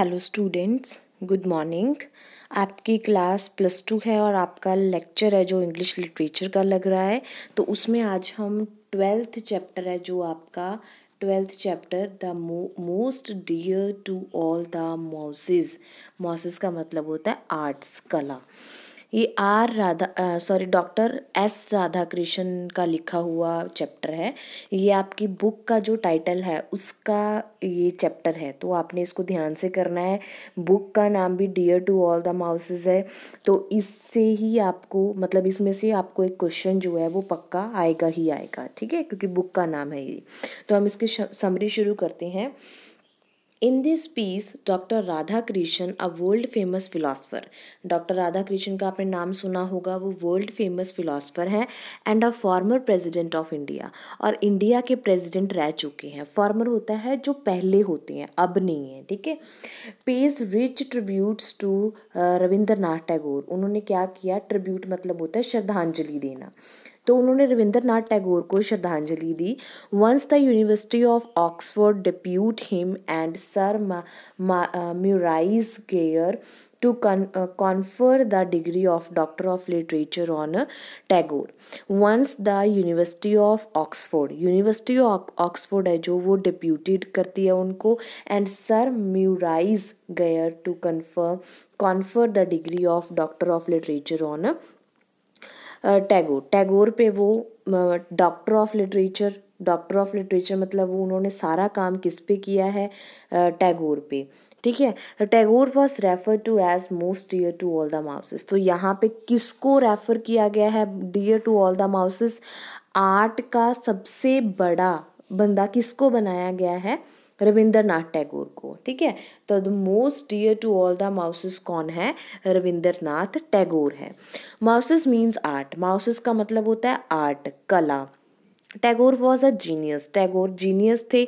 Hello students good morning आपकी class plus two है और आपका लेक्चर है जो इंग्लिश लिटरेचर का लग रहा है तो उसमें आज हम ट्वेल्थ चैप्टर है जो आपका twelfth chapter the most dear to all the masses masses का मतलब होता है आर्ट्स कला ये R Radha sorry doctor S Radha Krishna का लिखा हुआ चैप्टर है ये आपकी बुक का जो टाइटल है उसका ये चैप्टर है तो आपने इसको ध्यान से करना है बुक का नाम भी dear to all the masses है तो इससे ही आपको मतलब इसमें से आपको एक क्वेश्चन जो है वो पक्का आएगा ही आएगा ठीक है क्योंकि बुक का नाम है ये तो हम इसकी समरी शुरू करते हैं In this piece, Dr. Radha Krishan, a world famous philosopher, Dr. Radha Krishan का आपने नाम सुना होगा वो world famous philosopher हैं and a former president of India और इंडिया के president रह चुके हैं former होता है जो पहले होते हैं अब नहीं है ठीक है pays rich tributes to Rabindranath Tagore उन्होंने क्या किया ट्रिब्यूट मतलब होता है श्रद्धांजलि देना तो उन्होंने रविंद्र टैगोर को श्रद्धांजलि दी once the university of Oxford depute him and sir Maurice Gwyer to con confer the degree of doctor of literature on Tagore once the university of Oxford university of Oxford है जो वो डिप्यूटेड करती है उनको and sir Maurice Gwyer to confirm confer the degree of doctor of literature on Tagore Tagore पे वो doctor of literature doctor of literature मतलब वो उन्होंने सारा काम किस पे किया है टैगोर पे ठीक है Tagore was refer to as most dear to all the masses तो यहाँ पे किसको रेफर किया गया है dear to all the masses art का सबसे बड़ा बंदा किसको बनाया गया है रविंद्र नाथ टैगोर को ठीक है तो the most dear to all the masses कौन है रविंद्रनाथ टैगोर है माउसेस मीन्स आर्ट माउसेस का मतलब होता है आर्ट कला Tagore was a genius Tagore genius थे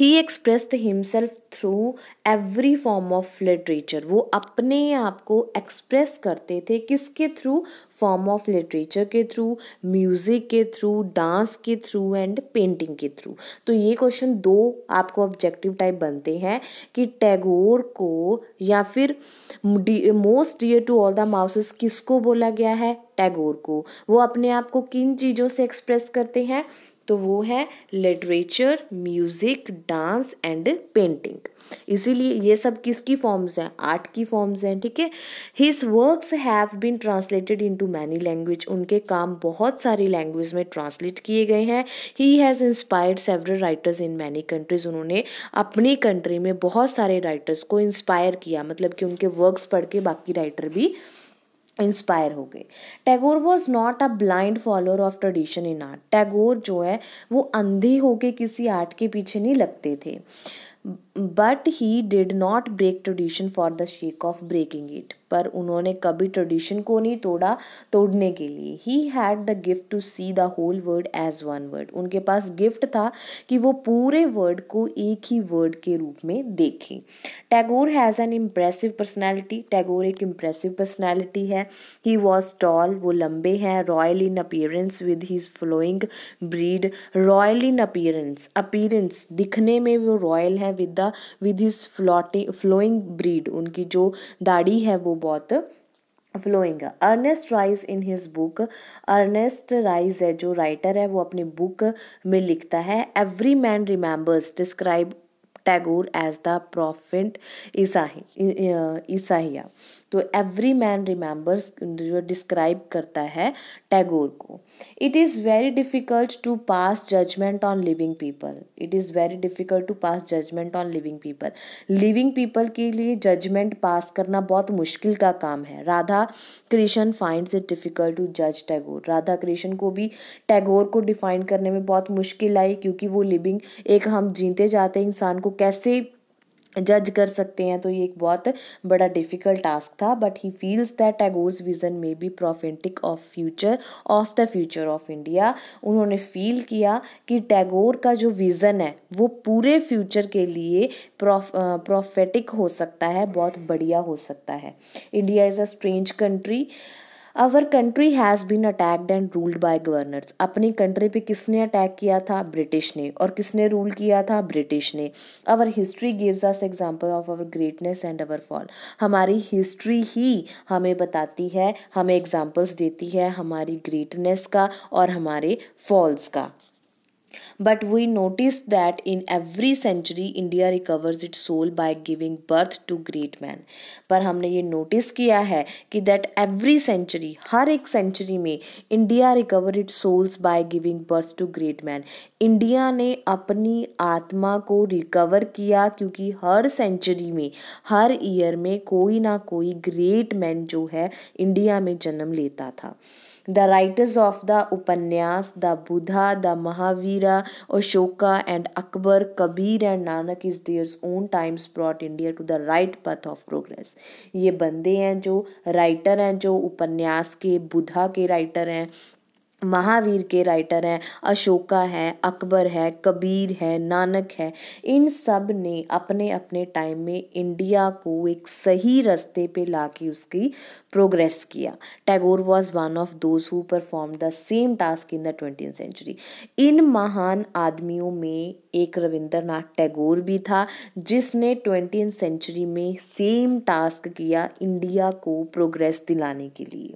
he expressed himself through every form of literature वो अपने आप को एक्सप्रेस करते थे किसके थ्रू फॉर्म ऑफ लिटरेचर के थ्रू म्यूज़िक के थ्रू डांस के थ्रू एंड पेंटिंग के थ्रू तो ये क्वेश्चन दो आपको ऑब्जेक्टिव टाइप बनते हैं कि टैगोर को या फिर most dear to all the masses किसको बोला गया है टैगोर को वो अपने आप को किन चीज़ों से एक्सप्रेस करते हैं तो वो है literature music dance and painting इसीलिए ये सब किसकी फॉर्म्स हैं आर्ट की फॉर्म्स हैं ठीक है his works have been translated into many language उनके काम बहुत सारी लैंग्वेज में ट्रांसलेट किए गए हैं he has inspired several writers in many countries उन्होंने अपनी कंट्री में बहुत सारे राइटर्स को इंस्पायर किया मतलब कि उनके वर्क्स पढ़ के बाकी राइटर भी इंस्पायर हो गए Tagore was not a blind follower of tradition in art Tagore जो है वो अंधे होके किसी आर्ट के पीछे नहीं लगते थे but he did not break tradition for the sake of breaking it पर उन्होंने कभी ट्रेडिशन को नहीं तोड़ा तोड़ने के लिए he had the gift to see the whole word as one word उनके पास गिफ्ट था कि वो पूरे वर्ड को एक ही वर्ड के रूप में देखें Tagore has an impressive personality Tagore एक इम्प्रेसिव पर्सनैलिटी है ही वॉज टॉल वो लंबे हैं royal in appearance with his flowing beard royal in appearance appearance दिखने में वो रॉयल है with the with his floating flowing beard उनकी जो दाढ़ी है वो बहुत flowing Ernest Rhys in his book Ernest Rhys है जो राइटर है वो अपनी बुक में लिखता है every man remembers describe as the the ईसाही ईसाहिया uh, तो एवरी मैन रिमेंबर्स जो डिस्क्राइब करता है टैगोर को it is very difficult to pass judgement on living people it is very difficult to pass judgement on living people living people के लिए judgement पास करना बहुत मुश्किल का काम है Radha Krishna finds it difficult to जज टैगोर राधा कृष्ण को भी टैगोर को डिफाइन करने में बहुत मुश्किल आई क्योंकि वो लिविंग एक हम जीते जाते इंसान को कैसे जज कर सकते हैं तो ये एक बहुत बड़ा डिफिकल्ट टास्क था but he feels that Tagore's vision may be prophetic of future of the future of India उन्होंने फील किया कि टैगोर का जो विज़न है वो पूरे फ्यूचर के लिए प्रोफेटिक हो सकता है बहुत बढ़िया हो सकता है India is a strange country our country has been attacked and ruled by governors अपनी कंट्री पे किसने अटैक किया था ब्रिटिश ने और किसने रूल किया था ब्रिटिश ने our history gives us example of our greatness and our fall हमारी हिस्ट्री ही हमें बताती है हमें एग्जांपल्स देती है हमारी ग्रेटनेस का और हमारे फॉल्स का but we notice that in every century India recovers it soul by giving birth to great man पर हमने ये नोटिस किया है कि दैट एवरी सेंचुरी हर एक सेंचुरी में India recover it souls by giving birth to great man India ने अपनी आत्मा को रिकवर किया क्योंकि हर सेंचुरी में हर ईयर में कोई ना कोई ग्रेट मैन जो है इंडिया में जन्म लेता था द राइटर्स ऑफ द उपन्यास the Buddha the Mahavira Ashoka and Akbar, Kabir and Nanak is their own times brought India to the right path of progress. ये बंदे हैं जो राइटर हैं जो उपन्यास के बुधा के राइटर हैं महावीर के राइटर हैं अशोका है अकबर है कबीर है नानक है इन सब ने अपने अपने टाइम में इंडिया को एक सही रास्ते पे के उसकी प्रोग्रेस किया Tagore was one of those who perform the same task in the twenty century इन महान आदमियों में एक रविंद्रनाथ टैगोर भी था जिसने ट्वेंटी सेंचुरी में सेम टास्क किया इंडिया को प्रोग्रेस दिलाने के लिए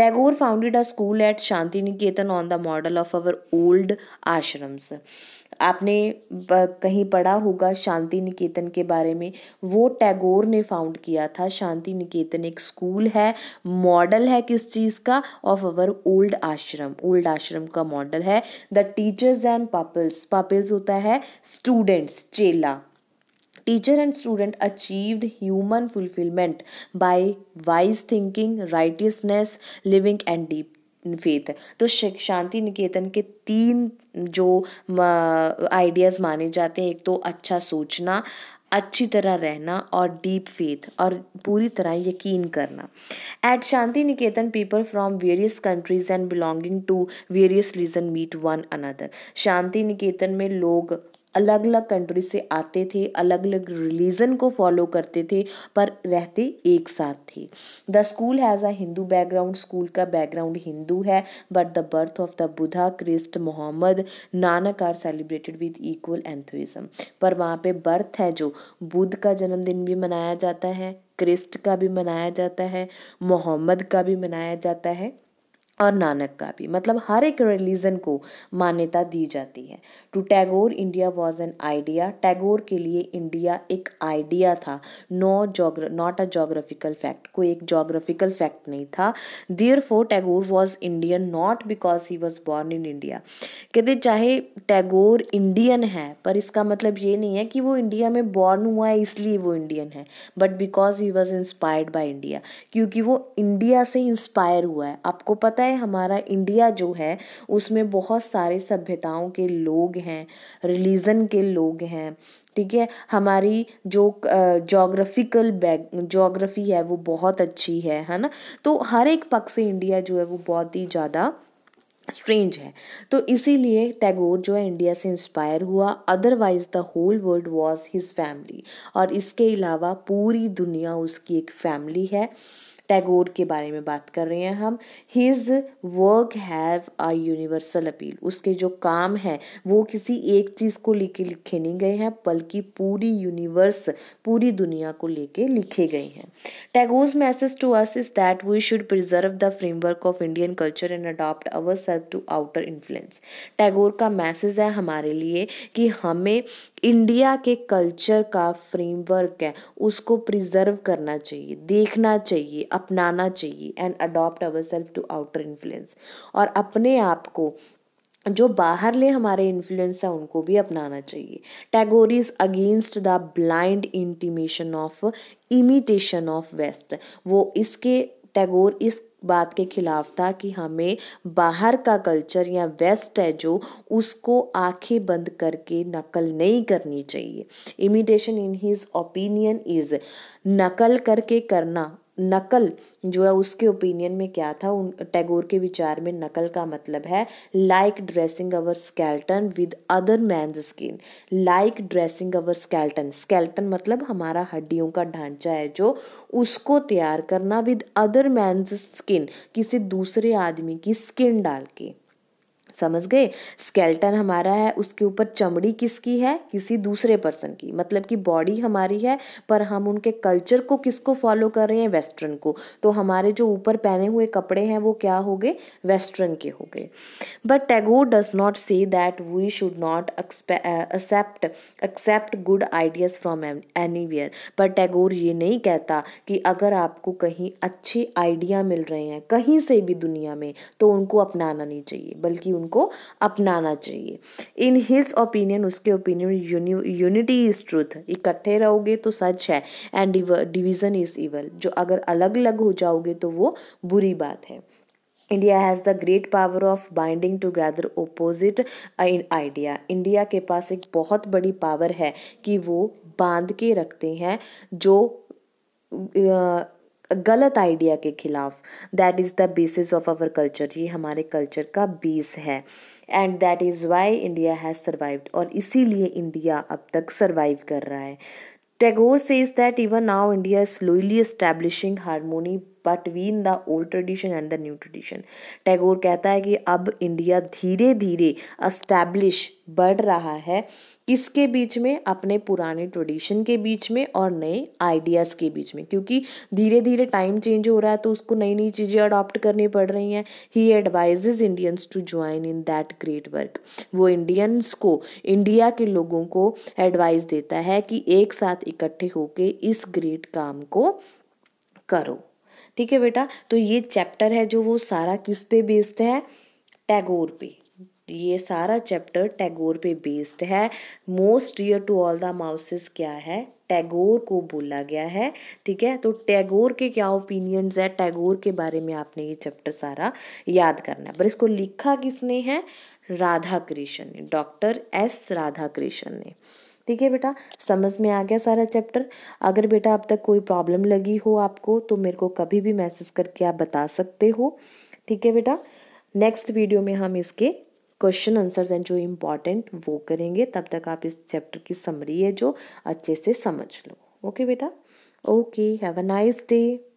Tagore founded a school at Shanti Niketan on the model of our old ashrams आपने कहीं पढ़ा होगा शांति निकेतन के बारे में वो टैगोर ने फाउंड किया था शांति निकेतन एक स्कूल है मॉडल है किस चीज़ का of our old ashram old ashram का मॉडल है the teachers and pupils pupils होता है स्टूडेंट्स चेला teacher and student achieved human fulfilment by wise thinking righteousness living and deep faith तो शांति निकेतन के तीन जो आइडियाज़ माने जाते हैं एक तो अच्छा सोचना अच्छी तरह रहना और डीप फेथ और पूरी तरह यकीन करना at Shanti Niketan people from various countries and belonging to various region meet one another Shanti Niketan में लोग अलग अलग कंट्री से आते थे अलग अलग रिलीजन को फॉलो करते थे पर रहते एक साथ थे the school has a Hindu background school का बैकग्राउंड हिंदू है but the birth of the Buddha Christ Muhammad Nanak are celebrated with equal enthusiasm पर वहाँ पे बर्थ है जो बुद्ध का जन्मदिन भी मनाया जाता है क्रिस्ट का भी मनाया जाता है मोहम्मद का भी मनाया जाता है और नानक का भी मतलब हर एक रिलीजन को मान्यता दी जाती है to Tagore India was an idea Tagore के लिए इंडिया एक आइडिया था नो जोग्र नॉट अ जोग्राफिकल फैक्ट कोई एक जोग्राफिकल फैक्ट नहीं था therefore Tagore was Indian not because he was born in India कहते चाहे टैगोर इंडियन है पर इसका मतलब ये नहीं है कि वो इंडिया में बॉर्न हुआ है इसलिए वो इंडियन है but because he was inspired by India क्योंकि वो इंडिया से इंस्पायर हुआ है आपको पता है है हमारा इंडिया जो है उसमें बहुत सारे सभ्यताओं के लोग हैं रिलीज़न के लोग हैं ठीक है हमारी जो जोग्राफिकल बैक जोग्राफी है वो बहुत अच्छी है है ना तो हर एक पक्ष से इंडिया जो है वो बहुत ही ज़्यादा स्ट्रेंज है तो इसीलिए टैगोर जो है इंडिया से इंस्पायर हुआ otherwise the whole world was his family और इसके अलावा पूरी दुनिया उसकी एक फैमिली है टैगोर के बारे में बात कर रहे हैं हम his work have a universal appeal उसके जो काम हैं वो किसी एक चीज़ को लेके लिखे नहीं गए हैं बल्कि पूरी यूनिवर्स पूरी दुनिया को लेके लिखे गए हैं Tagore's message to us is that we should preserve the framework of Indian culture and adopt our self to outer influence Tagore का मैसेज है हमारे लिए कि हमें इंडिया के कल्चर का फ्रेमवर्क है उसको प्रिजर्व करना चाहिए देखना चाहिए अपनाना चाहिए and adopt our self to outer influence और अपने आप को जो बाहर ले हमारे इन्फ्लुएंस हैं उनको भी अपनाना चाहिए Tagore is against the blind intimation of imitation of west वो इसके टैगोर इस बात के खिलाफ था कि हमें बाहर का कल्चर या वेस्ट है जो उसको आंखें बंद करके नकल नहीं करनी चाहिए imitation in his opinion is नकल करके करना नकल जो है उसके ओपिनियन में क्या था उन टैगोर के विचार में नकल का मतलब है like dressing our skeleton with other man's skin like dressing our skeleton skeleton मतलब हमारा हड्डियों का ढांचा है जो उसको तैयार करना विद अदर मैंस स्किन किसी दूसरे आदमी की स्किन डाल के समझ गए स्केल्टन हमारा है उसके ऊपर चमड़ी किसकी है किसी दूसरे पर्सन की मतलब कि बॉडी हमारी है पर हम उनके कल्चर को किसको फॉलो कर रहे हैं वेस्टर्न को तो हमारे जो ऊपर पहने हुए कपड़े हैं वो क्या हो गए वेस्टर्न के हो गए but Tagore does not say that we should not accept accept good ideas from anywhere पर टैगोर ये नहीं कहता कि अगर आपको कहीं अच्छे आइडिया मिल रहे हैं कहीं से भी दुनिया में तो उनको अपनाना नहीं चाहिए बल्कि उनको अपनाना चाहिए इन हिज ओपिनियन उसके ओपिनियन यूनिटी इज ट्रूथ इकट्ठे रहोगे तो सच है एंड डिविजन इज इवल जो अगर अलग अलग हो जाओगे तो वो बुरी बात है India has the great power of binding together opposite idea India के पास एक बहुत बड़ी पावर है कि वो बांध के रखते हैं जो uh, गलत आइडिया के खिलाफ that is the basis of our culture ये हमारे कल्चर का बेस है and that is why India has survived और इसीलिए इंडिया अब तक सर्वाइव कर रहा है Tagore says that even now India slowly establishing harmony between the old tradition and the new tradition Tagore कहता है कि अब इंडिया धीरे धीरे अस्टैब्लिश बढ़ रहा है इसके बीच में अपने पुराने ट्रेडिशन के बीच में और नए आइडियाज़ के बीच में क्योंकि धीरे धीरे टाइम चेंज हो रहा है तो उसको नई नई चीज़ें अडॉप्ट करनी पड़ रही हैं he advises Indians to join in that great work वो इंडियंस को इंडिया के लोगों को एडवाइस देता है कि एक साथ इकट्ठे होके इस ग्रेट काम को करो ठीक है बेटा तो ये चैप्टर है जो वो सारा किस पे बेस्ड है टैगोर पे ये सारा चैप्टर टैगोर पे बेस्ड है most dear to all the masses क्या है टैगोर को बोला गया है ठीक है तो टैगोर के क्या ओपिनियंस है टैगोर के बारे में आपने ये चैप्टर सारा याद करना है पर इसको लिखा किसने है राधा कृष्ण ने डॉक्टर एस राधा कृष्ण ने ठीक है बेटा समझ में आ गया सारा चैप्टर अगर बेटा अब तक कोई प्रॉब्लम लगी हो आपको तो मेरे को कभी भी मैसेज करके आप बता सकते हो ठीक है बेटा नेक्स्ट वीडियो में हम इसके क्वेश्चन आंसर्स एंड जो इम्पॉर्टेंट वो करेंगे तब तक आप इस चैप्टर की समरी है जो अच्छे से समझ लो ओके बेटा okay have a nice day